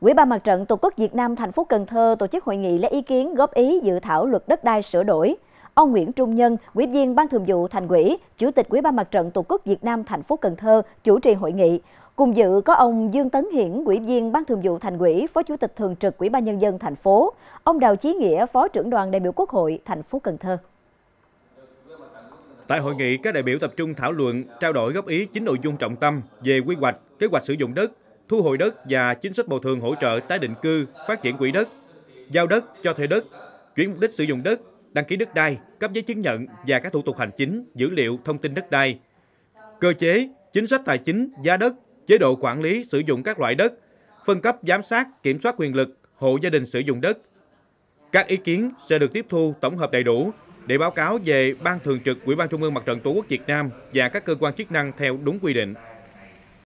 Quỹ ban Mặt trận Tổ quốc Việt Nam thành phố Cần Thơ tổ chức hội nghị lấy ý kiến góp ý dự thảo luật đất đai sửa đổi. Ông Nguyễn Trung Nhân, Ủy viên Ban Thường vụ Thành ủy, Chủ tịch Ủy ban Mặt trận Tổ quốc Việt Nam thành phố Cần Thơ chủ trì hội nghị. Cùng dự có ông Dương Tấn Hiển, Ủy viên Ban Thường vụ Thành ủy, Phó Chủ tịch thường trực Ủy ban nhân dân thành phố, ông Đào Chí Nghĩa, Phó trưởng đoàn đại biểu Quốc hội thành phố Cần Thơ. Tại hội nghị, các đại biểu tập trung thảo luận, trao đổi góp ý chính nội dung trọng tâm về quy hoạch, kế hoạch sử dụng đất, thu hồi đất và chính sách bồi thường hỗ trợ tái định cư, phát triển quỹ đất, giao đất cho thuê đất, chuyển mục đích sử dụng đất, đăng ký đất đai, cấp giấy chứng nhận và các thủ tục hành chính, dữ liệu thông tin đất đai. Cơ chế, chính sách tài chính, giá đất, chế độ quản lý sử dụng các loại đất, phân cấp giám sát, kiểm soát quyền lực, hộ gia đình sử dụng đất. Các ý kiến sẽ được tiếp thu tổng hợp đầy đủ để báo cáo về Ban Thường trực Ủy ban Trung ương Mặt trận Tổ quốc Việt Nam và các cơ quan chức năng theo đúng quy định.